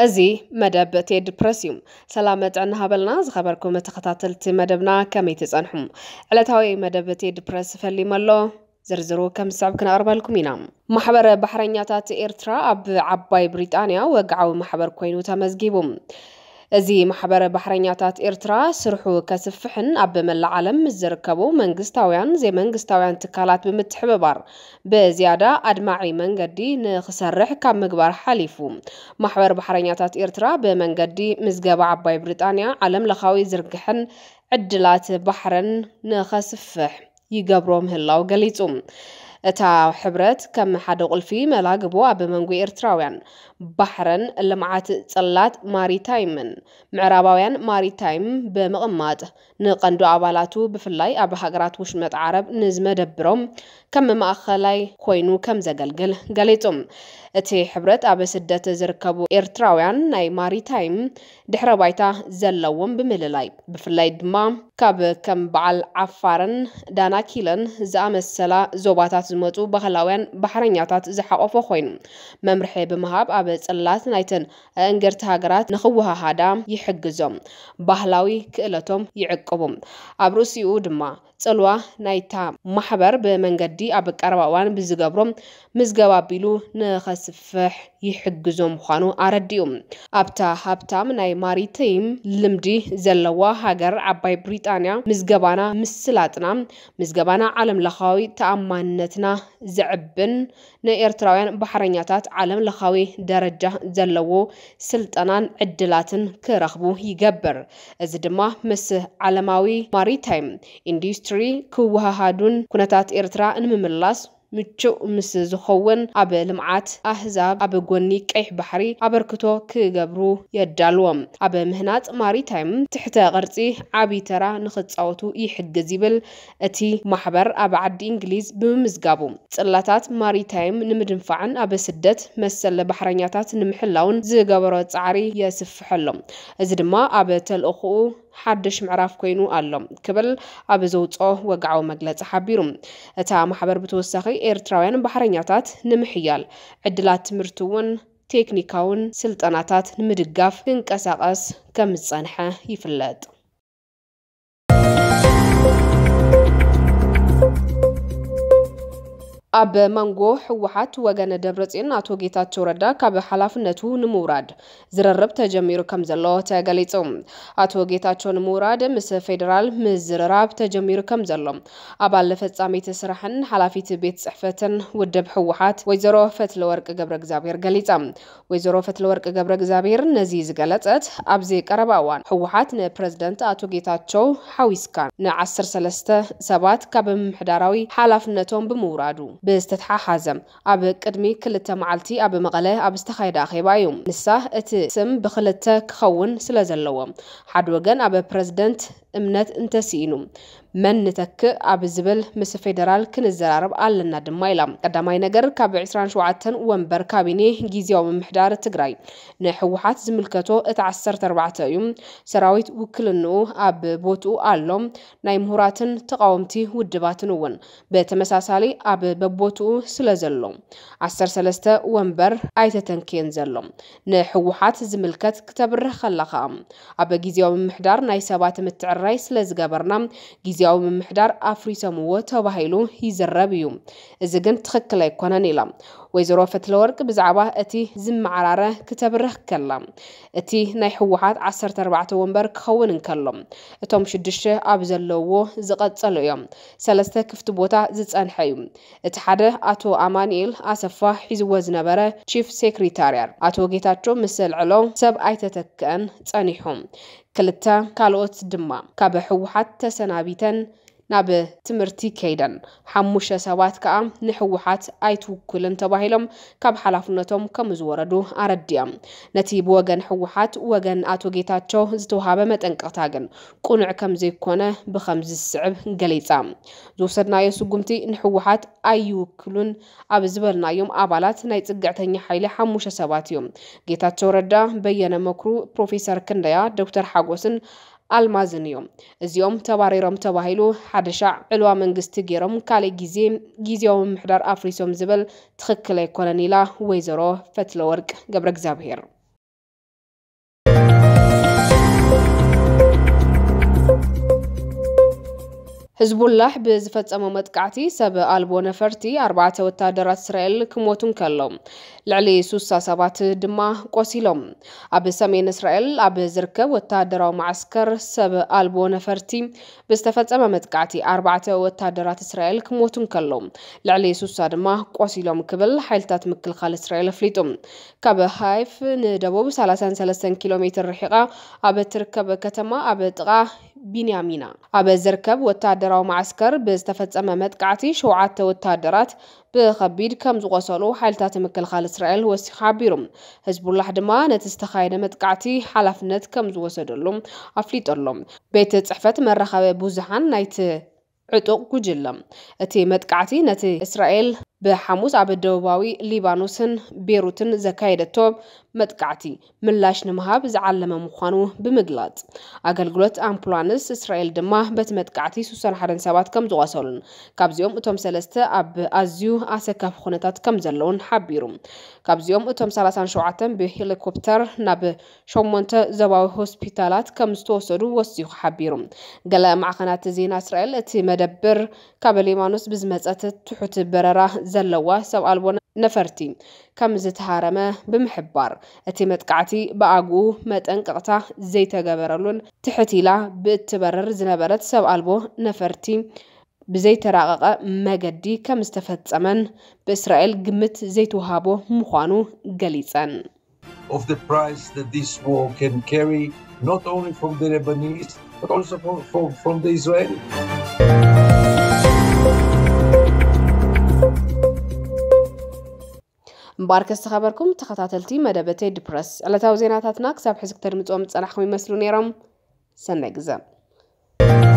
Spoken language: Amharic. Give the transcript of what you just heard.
أزي مدب تيد برسيوم سلامت عنها بلنا زخبركم تخطاتل مدبنا كمي تزانحم على تاوي مدب تيد برس فلي ملو زرزرو كم سعب كنا أربع لكم ينام محبر بحرينياتات إيرترا أب عباي بريطانيا وقعوا محبر كوينو تمزجيبهم زي محبر بحرينياتات إرترا سرحو كسفحن أب من العالم الزركبو منغستاويان زي منغستاويان تكالات بمتحببار بزيادة أدماعي منغدي نخسرح كمقبار حليفو محبر بحرينياتات إرترا بمنغدي مزقب عباي بريطانيا عالم لخاوي زرقحن عدلات بحرن نخسفح يقبروم هلاو قليتو እታ ሕብረት ከም ሓደ ቁልፊ መላ ግቦ ኣብ መንጎ ኤርትራውያን ባሕረን ልምዓት ጽላት ማሪታይምን ምዕራባውያን ማሪታይም ብምቕማጥ ንቐንዱ ኣባላቱ ብፍላይ ኣብ ሃገራት ውሽመጥ ዓረብ ንዝመደብሮም ከም ማእኸላይ ኮይኑ ከም ዘገልግል ገሊጾም እቲ ሕብረት ኣብ ስደት ዝርከቡ ኤርትራውያን ናይ ማሪታይም ድሕረ ባይታ ዘለዎም ብምልላይ ብፍላይ ድማ ካብ ከም በዓል ዓፋርን ዳናኪለን ዝኣመሰላ ዞባታት ዝመፁ ባህላውያን ባሕረኛታት ዝሓቆፈ ኮይኑ መምርሒ ብምሃብ ኣብ ፅላት ናይተን እንገርቲ ሃገራት ንክወሃሃዳ ይሕግዞም፣ ባህላዊ ክእለቶም ይዕቅቡ። ኣብ ርእሲኡ ድማ ፅልዋ ናይታ ማሕበር ብመንገዲ ኣብ ቀረባ እዋን ብዝገብሮም ምዝገባ ኣቢሉ ንኸስፍሕ ይሕግዞ ምዃኑ ኣረዲኡ ኣብታ ሃብታም ናይ ማሪቲም ልምዲ ዘለዋ ሃገር ዓባይ ብሪጣንያ ምዝገባና ምስላጥና ምዝገባና ዓለም ለኻዊ ተኣማንነት ድሌትና ዝዕብን ንኤርትራውያን ባሕረኛታት ዓለም ለኻዊ ደረጃ ዘለዎ ስልጠናን ዕድላትን ክረኽቡ ይገብር። እዚ ድማ ምስ ዓለማዊ ማሪታይም ኢንዱስትሪ ክወሃሃዱን ኩነታት ኤርትራ ንምምላስ ምቹእ ምስ ዝኸውን ኣብ ልምዓት ኣህዛብ ኣብ ጎኒ ቀይሕ ባሕሪ ኣበርክቶ ክገብሩ የዳልዎም ኣብ ምህናፅ ማሪታይም ትሕተ ቅርፂ ዓብይ ተራ ንኽፃወቱ ይሕግዝ ይብል እቲ ማሕበር ኣብ ዓዲ እንግሊዝ ብምምዝጋቡ ፅላታት ማሪታይም ንምድንፋዕን ኣብ ስደት መሰለ ባሕረኛታት ንምሕላውን ዝገበሮ ፃዕሪ የስፍሐሎም እዚ ድማ ኣብ ተልእኽኡ حدش معرف کینو آلم قبل آبزوت آه و گاو مجلات حبرم تا محبر بتوسخی ایرتراین بحرنیتات نمحیال عدلات مرتون تکنیکاون سلطاناتات نمدگاف انکساقس کم صنحه یفلاد ኣብ መንጎ ህወሓት ወገነ ደብረፅዮን ኣቶ ጌታቸው ረዳ ካብ ሓላፍነቱ ንምውራድ ዝርርብ ተጀሚሩ ከም ዘሎ ተገሊጹ ኣቶ ጌታቸው ንምውራድ ምስ ፌደራል ምዝርራብ ተጀሚሩ ከም ዘሎ ኣባል ፈጻሜቲ ስራሕን ሓላፊት ቤት ፅሕፈትን ውድብ ህወሓት ወይዘሮ ፈትለወርቂ ገብረ እግዚኣብሔር ገሊጻ ወይዘሮ ፈትለወርቂ ገብረ እግዚኣብሔር ነዚ ዝገለጸት ኣብዚ ቀረባ እዋን ህወሓት ንፕረዚደንት ኣቶ ጌታቸው ሓዊስካ ን13 ሰባት ካብ ምምሕዳራዊ ሓላፍነቶም ብምውራዱ ብዝተትሓ ሓዘም ኣብ ቅድሚ ክልተ መዓልቲ ኣብ መቐለ ኣብ ዝተኻየደ ኣኼባ እዩ ንሳ እቲ ስም ብክልተ ክኸውን ስለ ዘለዎ ሓደ ወገን ኣብ ፕረዚደንት እምነት እንተሲኢኑ መን ንተክእ ኣብ ዝብል ምስ ፌደራል ክንዘራርብ ኣለና ድማ ኢላ ቀዳማይ ነገር ካብ 27 ወንበር ካቢኔ ግዜያዊ ምምሕዳር ትግራይ ንሕወሓት ዝምልከቶ እቲ 14 እዩ ሰራዊት ውክልንኡ ኣብ ቦትኡ ኣሎ ናይ ምሁራትን ተቃወምቲ ውድባትን እውን ብተመሳሳሊ ኣብ በቦትኡ ስለ ዘሎ 13 ወንበር ኣይተተንክየን ዘሎ ንሕወሓት ዝምልከት ክተብርህ ከለኻ ኣብ ግዜያዊ ምምሕዳር ናይ ሰባት ምትዕራይ ስለ ዝገበርና ግዜያዊ ምምሕዳር ኣፍሪሶምዎ ተባሂሉ ይዝረብ እዩ እዚ ግን ትኽክል ኣይኮነን ኢላ ወይዘሮ ፈትለወርቂ ብዛዕባ እቲ ዝመዓራረ ክተብርህ ከላ እቲ ናይ ህወሓት 14 ወንበር ክኸውን እንከሎ እቶም ሽዱሽተ ኣብ ዘለዎ ዝቐጸሉ እዮም ሰለስተ ክፍቲ ቦታ ዝጸንሐ እዩ እቲ ሓደ ኣቶ ኣማኒኤል ኣሰፋ ሒዝዎ ዝነበረ ቺፍ ሴክሪታርያር ኣቶ ጌታቸው ምስ ዘልዕሎ ሰብ ኣይተተክአን ጸኒሑ ክልተ ካልኦት ድማ ካብ ሕወሓት ተሰናቢተን ናብ ትምህርቲ ከይደን ሓሙሽተ ሰባት ከዓ ንሕወሓት ኣይትውክልን ተባሂሎም ካብ ሓላፍነቶም ከም ዝወረዱ ኣረዲኦም ነቲ ብወገን ሕወሓት ወገን ኣቶ ጌታቸው ዝተውሃበ መጠንቀቕታ ግን ቁኑዕ ከም ዘይኮነ ብከምዚ ዝስዕብ ገሊፃ ዝወሰድናዮ ስጉምቲ ንሕወሓት ኣይውክሉን ኣብ ዝበልናዮም ኣባላት ናይ ፅግዕተኛ ሓይሊ ሓሙሽተ ሰባት እዮም ጌታቸው ረዳ በየነ መክሩ ፕሮፌሰር ክንደያ ዶክተር ሓጎስን ኣልማዝን እዮም እዚኦም ተባሪሮም ተባሂሉ ሓደ ሻዕ ዕልዋ መንግስቲ ገይሮም ካልእ ግዜ ግዜያዊ ምምሕዳር ኣፍሪሶም ዝብል ትኽክል ኣይኮነን ኢላ ወይዘሮ ፈትለ ወርቅ ገብረ እግዚኣብሄር ህዝቡላህ ብዝፈፀሞ መጥቃዕቲ ሰብ ኣልቦ ነፈርቲ ኣርባዕተ ወታደራት እስራኤል ክሞቱን ከሎም ልዕሊ 6 ሰባት ድማ ቆሲሎም ኣብ ሰሜን እስራኤል ኣብ ዝርከብ ወታደራዊ ማዓስከር ሰብ ኣልቦ ነፈርቲ ብዝተፈፀመ መጥቃዕቲ ኣርባዕተ ወታደራት እስራኤል ክሞቱ ከሎ ልዕሊ 60 ድማ ቆሲሎም ክብል ሓይልታት ምክልኻል እስራኤል ኣፍሊጡ ካብ ሃይፍ ንደቡብ 33 ኪሎ ሜትር ርሒቓ ኣብ እትርከብ ከተማ ኣብ ጥቓ ቢንያሚና ኣብ ዝርከብ ወታደራዊ ማዓስከር ብዝተፈፀመ መጥቃዕቲ ሸውዓተ ወታደራት بخبير كمز غسلو حالتات مكل خال إسرائيل وسي خابيرم حزب الله دما نتستخايد متقعتي حلفنت كمز غسدلهم أفليت اللهم بيت تصحفت مرخبه بوزحان نايت عطوق كجلم اتي متقعتي نتي إسرائيل ብሓሙስ ኣብ ደቡባዊ ሊባኖስን ቤሩትን ዘካየደቶ መጥቃዕቲ ምላሽ ንምሃብ ዝዓለመ ምዃኑ ብምግላጽ ኣገልግሎት ኣምፑላንስ እስራኤል ድማ በቲ መጥቃዕቲ 61 ሰባት ከም ዝቆሰሉን ካብዚኦም እቶም ሰለስተ ኣብ ኣዝዩ ኣሰካፊ ኩነታት ከም ዘለውን ሓቢሩ ካብዚኦም እቶም 37 ብሄሊኮፕተር ናብ 8 ዘባዊ ሆስፒታላት ከም ዝተወሰዱ ወሲኹ ሓቢሩ ገለ ማዕኸናት ዜና እስራኤል እቲ መደብር ካብ ሊባኖስ ብዝመፀት ትሑት በረራ ዘለዎ ሰብኣልቦና ነፈርቲ ከም ዝተሃረመ ብምሕባር እቲ መጥቃዕቲ ብኣግኡ መጠንቀቕታ ዘይተገበረሉን ትሕት ኢላ ብእትበርር ዝነበረት ሰብ ኣልቦ ነፈርቲ ብዘይተራቐቐ መገዲ ከም ዝተፈጸመን ብእስራኤል ግምት ዘይትውሃቦ ምዃኑ ገሊጸን of the price that this war can carry not only from the Lebanese but also from, from, from the Israelis. مبارك استخبركم تخطاتلتي مدبتي دبرس على تاوزيناتاتنا كساب حزك ترمتوام تصنحكم يمسلو نيرم سنة